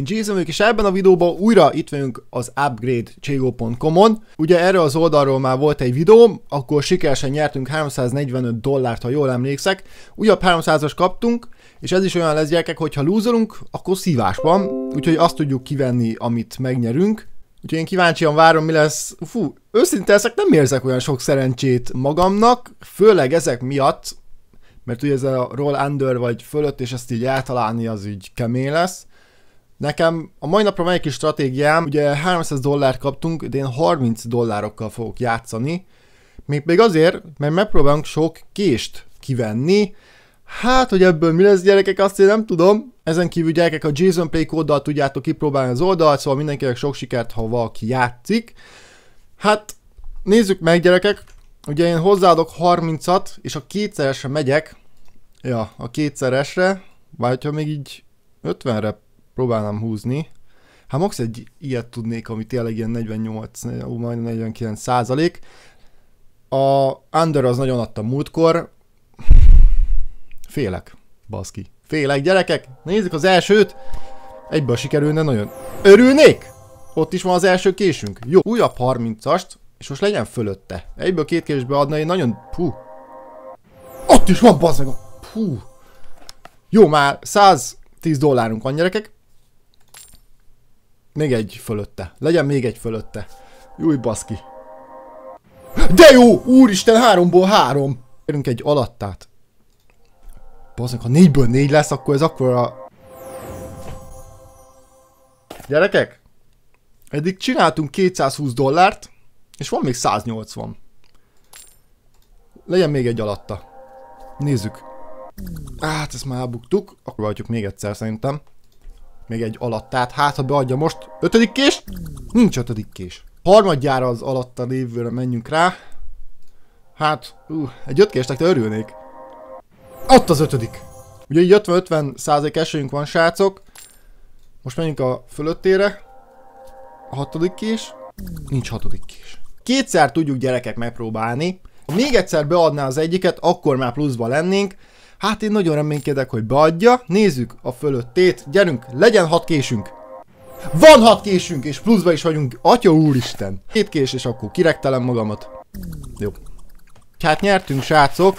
Én Jason vagyok, és ebben a videóban újra itt vagyunk az upgradechego.com-on. Ugye erről az oldalról már volt egy videóm, akkor sikeresen nyertünk 345 dollárt, ha jól emlékszek. Újabb 300-as kaptunk, és ez is olyan lesz gyerekek, ha lúzolunk, akkor szívás van, úgyhogy azt tudjuk kivenni, amit megnyerünk. Úgyhogy én kíváncsian várom, mi lesz. Fú, őszinte ezek nem érzek olyan sok szerencsét magamnak, főleg ezek miatt, mert ugye ez a roll under vagy fölött, és ezt így eltalálni az úgy kemény lesz. Nekem a mai napra van egy kis stratégiám, ugye 300 dollárt kaptunk, de én 30 dollárokkal fogok játszani, még még azért, mert megpróbálunk sok kést kivenni, Hát, hogy ebből mi lesz gyerekek, azt én nem tudom. Ezen kívül gyerekek a Jason Play kóddal tudjátok kipróbálni az oldalt, szóval mindenkinek sok sikert, ha valaki játszik. Hát, nézzük meg gyerekek, ugye én hozzáadok 30-at, és a kétszeresre megyek. Ja, a kétszeresre, vagy ha még így 50-re próbálnám húzni. Hát max egy ilyet tudnék, ami tényleg ilyen 48, majdnem 49 százalék. A under az nagyon adta múltkor. Félek, baszki. Félek, gyerekek, nézzük az elsőt. Egyből sikerülne, nagyon örülnék. Ott is van az első késünk. Jó, újabb 30-ast, és most legyen fölötte. Egyből két késbe adna, én nagyon... pu. Ott is van, bazd meg! Jó, már 110 dollárunk van, gyerekek. Még egy fölötte. Legyen még egy fölötte. Júj, baszki. De jó! Úristen, háromból három! Kérünk egy alattát. Baszik, ha négyből négy lesz, akkor ez akkor a... Gyerekek! Eddig csináltunk 220 dollárt, és van még 180. Legyen még egy alatta. Nézzük. Hát, ezt már elbuktuk. Akkor váltjuk még egyszer szerintem. Még egy alattát. Hát, ha beadja most. Ötödik kés? Nincs ötödik kés. Harmadjára az alatta lévőre menjünk rá. Hát, uh, egy késnek te örülnék. Ott az ötödik! Ugye így 50-50 százalék esélyünk van, srácok. Most menjünk a fölöttére. A hatodik kés. Nincs hatodik kés. Kétszer tudjuk gyerekek megpróbálni. Ha még egyszer beadná az egyiket, akkor már pluszba lennénk. Hát én nagyon reménykedek, hogy beadja. Nézzük a fölöttét. Gyerünk, legyen hat késünk. Van hat késünk, és pluszba is vagyunk. Atya úristen. Két kés, és akkor kirektelem magamat. Jó. Hát nyertünk, srácok.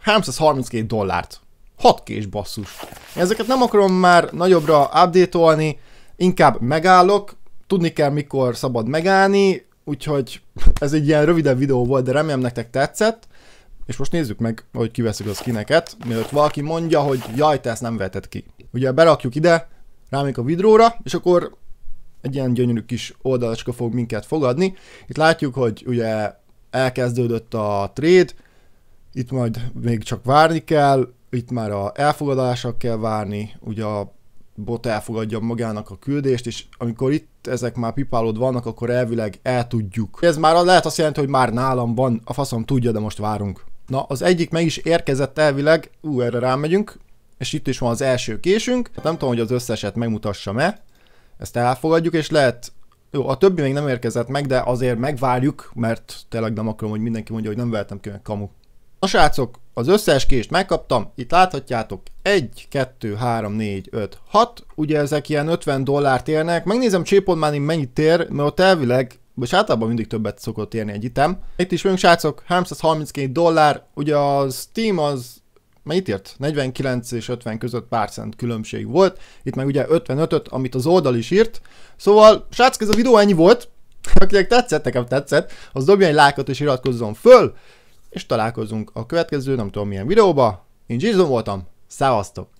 332 dollárt. Hat kés basszus. Ezeket nem akarom már nagyobbra update-olni, inkább megállok, tudni kell mikor szabad megállni, úgyhogy ez egy ilyen rövidebb videó volt, de remélem nektek tetszett. És most nézzük meg, hogy kiveszük a skineket, mielőtt valaki mondja, hogy jaj, te ezt nem vetett ki. Ugye berakjuk ide, rámik a vidróra, és akkor egy ilyen gyönyörű kis oldalacska fog minket fogadni. Itt látjuk, hogy ugye elkezdődött a trade, itt majd még csak várni kell, itt már a elfogadásra kell várni, ugye a bot elfogadja magának a küldést, és amikor itt ezek már pipálód vannak, akkor elvileg el tudjuk. Ez már lehet azt jelenti, hogy már nálam van, a faszom tudja, de most várunk. Na, az egyik meg is érkezett elvileg, ú, erre rámegyünk, és itt is van az első késünk. Hát nem tudom, hogy az összeset megmutassam-e, ezt elfogadjuk, és lehet, jó, a többi még nem érkezett meg, de azért megvárjuk, mert tényleg nem akarom, hogy mindenki mondja, hogy nem vehetem ki, kamu. Na srácok, az összes kést megkaptam, itt láthatjátok 1, 2, 3, 4, 5, 6, ugye ezek ilyen 50 dollárt érnek, megnézem Csépon mennyit ér, mert ott elvileg és általában mindig többet szokott érni egy item. Itt is vagyunk srácok, 332 dollár, ugye a Steam az mennyit írt? 49 és 50 között pár cent különbség volt, itt meg ugye 55-öt, amit az oldal is írt. Szóval, srácok, ez a videó ennyi volt, akinek tetszett, nekem tetszett, az dobja egy lájkot és iratkozzon föl, és találkozunk a következő, nem tudom milyen videóba. Én Jason voltam, szávasztok!